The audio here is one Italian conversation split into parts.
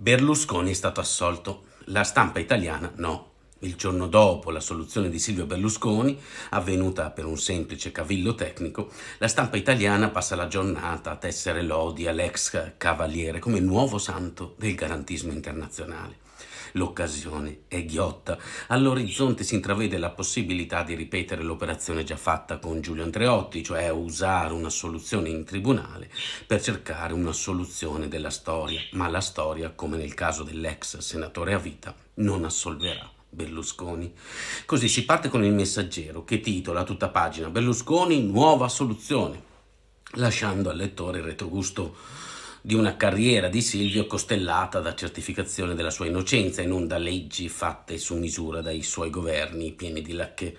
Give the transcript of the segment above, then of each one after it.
Berlusconi è stato assolto, la stampa italiana no. Il giorno dopo la soluzione di Silvio Berlusconi, avvenuta per un semplice cavillo tecnico, la stampa italiana passa la giornata a tessere lodi all'ex cavaliere come nuovo santo del garantismo internazionale. L'occasione è ghiotta. All'orizzonte si intravede la possibilità di ripetere l'operazione già fatta con Giulio Andreotti, cioè usare una soluzione in tribunale per cercare una soluzione della storia, ma la storia, come nel caso dell'ex senatore a vita, non assolverà. Berlusconi. Così si parte con il messaggero che titola tutta pagina Berlusconi nuova soluzione, lasciando al lettore il retrogusto di una carriera di Silvio costellata da certificazione della sua innocenza e non da leggi fatte su misura dai suoi governi pieni di lacche.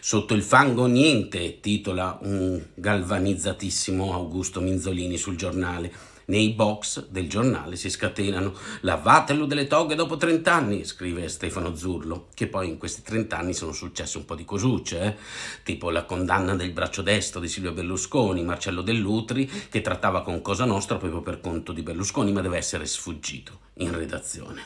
Sotto il fango niente, titola un galvanizzatissimo Augusto Minzolini sul giornale nei box del giornale si scatenano «Lavatelo delle toghe dopo 30 anni», scrive Stefano Zurlo, che poi in questi 30 anni sono successe un po' di cosucce, eh? tipo la condanna del braccio destro di Silvio Berlusconi, Marcello Dell'Utri, che trattava con Cosa Nostra proprio per conto di Berlusconi, ma deve essere sfuggito in redazione.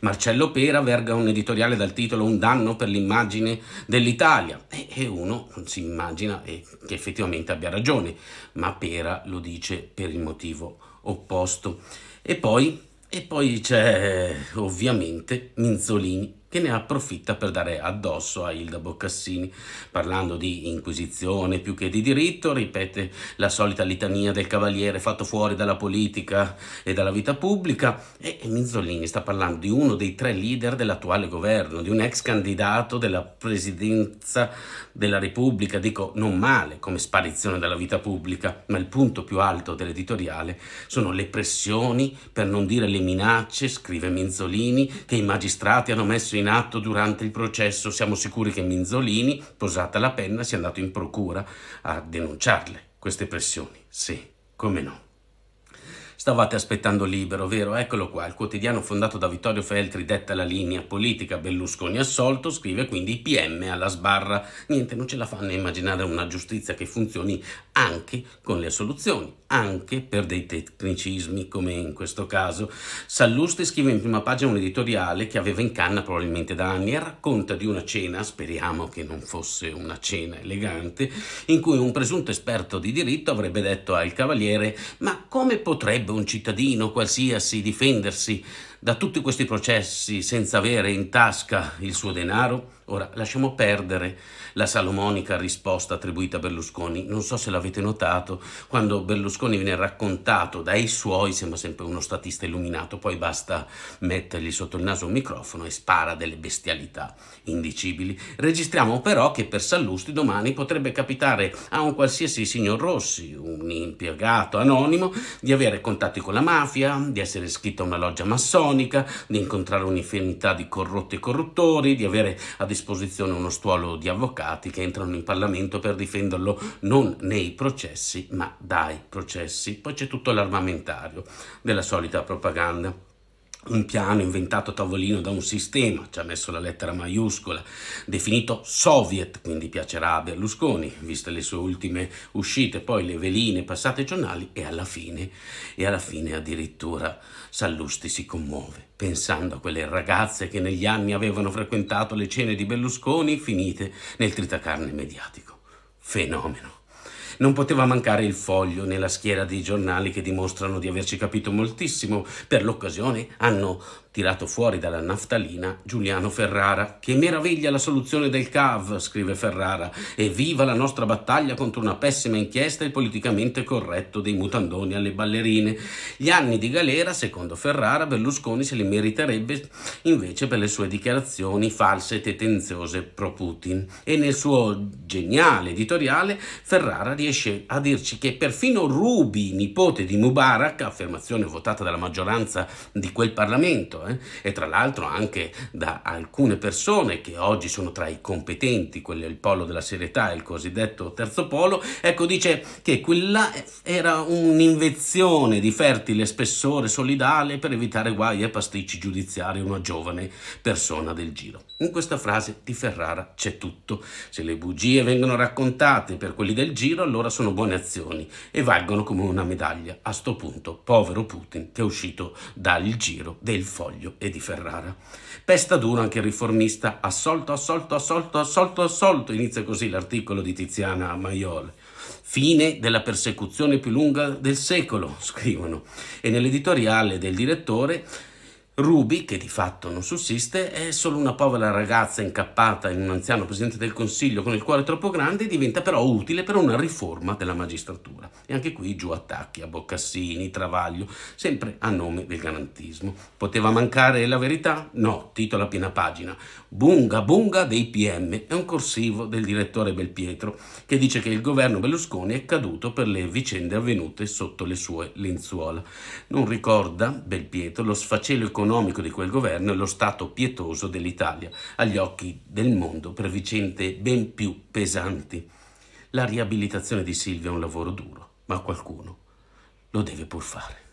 Marcello Pera verga un editoriale dal titolo Un danno per l'immagine dell'Italia e, uno si immagina eh, che effettivamente abbia ragione, ma Pera lo dice per il motivo opposto. E poi, e poi c'è ovviamente Minzolini che ne approfitta per dare addosso a Hilda Boccassini. Parlando di inquisizione più che di diritto, ripete la solita litania del cavaliere fatto fuori dalla politica e dalla vita pubblica e Minzolini sta parlando di uno dei tre leader dell'attuale governo, di un ex candidato della presidenza della Repubblica, dico non male come sparizione dalla vita pubblica, ma il punto più alto dell'editoriale sono le pressioni, per non dire le minacce, scrive Minzolini, che i magistrati hanno messo in atto durante il processo. Siamo sicuri che Minzolini, posata la penna, sia andato in procura a denunciarle queste pressioni. Sì, come no. Stavate aspettando libero, vero? Eccolo qua, il quotidiano fondato da Vittorio Feltri detta la linea politica Berlusconi assolto, scrive quindi PM alla sbarra. Niente, non ce la fanno a immaginare una giustizia che funzioni anche con le assoluzioni, anche per dei tecnicismi come in questo caso. Sallusti scrive in prima pagina un editoriale che aveva in canna probabilmente da anni e racconta di una cena, speriamo che non fosse una cena elegante, in cui un presunto esperto di diritto avrebbe detto al cavaliere ma come potrebbe un cittadino qualsiasi difendersi da tutti questi processi senza avere in tasca il suo denaro? Ora, lasciamo perdere la salomonica risposta attribuita a Berlusconi. Non so se l'avete notato, quando Berlusconi viene raccontato dai suoi sembra sempre uno statista illuminato, poi basta mettergli sotto il naso un microfono e spara delle bestialità indicibili. Registriamo però che per Sallusti domani potrebbe capitare a un qualsiasi signor Rossi, un impiegato anonimo, di avere contatti con la mafia, di essere iscritto a una loggia massonica, elettronica, di incontrare un'infinità di corrotti e corruttori, di avere a disposizione uno stuolo di avvocati che entrano in Parlamento per difenderlo non nei processi ma dai processi. Poi c'è tutto l'armamentario della solita propaganda un piano inventato a tavolino da un sistema, ci ha messo la lettera maiuscola, definito Soviet, quindi piacerà a Berlusconi, viste le sue ultime uscite, poi le veline passate ai giornali e alla fine, e alla fine addirittura Sallusti si commuove, pensando a quelle ragazze che negli anni avevano frequentato le cene di Berlusconi finite nel tritacarne mediatico. Fenomeno. Non poteva mancare il foglio nella schiera dei giornali che dimostrano di averci capito moltissimo. Per l'occasione hanno tirato fuori dalla naftalina Giuliano Ferrara. Che meraviglia la soluzione del CAV, scrive Ferrara, e viva la nostra battaglia contro una pessima inchiesta e il politicamente corretto dei mutandoni alle ballerine. Gli anni di galera, secondo Ferrara, Berlusconi se li meriterebbe invece per le sue dichiarazioni false e tendenziose pro Putin. E nel suo geniale editoriale Ferrara riesce a dirci che perfino Rubi, nipote di Mubarak, affermazione votata dalla maggioranza di quel Parlamento, eh? e tra l'altro anche da alcune persone che oggi sono tra i competenti, quello è il polo della serietà, il cosiddetto terzo polo, ecco dice che quella era un'invenzione di fertile spessore solidale per evitare guai e pasticci giudiziari a una giovane persona del giro. In questa frase di Ferrara c'è tutto. Se le bugie vengono raccontate per quelli del giro, allora sono buone azioni e valgono come una medaglia. A sto punto, povero Putin che è uscito dal giro del foglio. Bergoglio e di Ferrara. Pesta dura anche il riformista, assolto, assolto, assolto, assolto, assolto, inizia così l'articolo di Tiziana Maiol. Fine della persecuzione più lunga del secolo, scrivono. E nell'editoriale del direttore Ruby, che di fatto non sussiste, è solo una povera ragazza incappata in un anziano presidente del Consiglio con il cuore troppo grande diventa però utile per una riforma della magistratura. E anche qui giù attacchi a Boccassini, Travaglio, sempre a nome del garantismo. Poteva mancare la verità? No, titolo a piena pagina. Bunga bunga dei PM è un corsivo del direttore Belpietro che dice che il governo Berlusconi è caduto per le vicende avvenute sotto le sue lenzuola. Non ricorda Belpietro lo sfacelo economico economico di quel governo e lo stato pietoso dell'Italia agli occhi del mondo per vicende ben più pesanti. La riabilitazione di Silvia è un lavoro duro, ma qualcuno lo deve pur fare.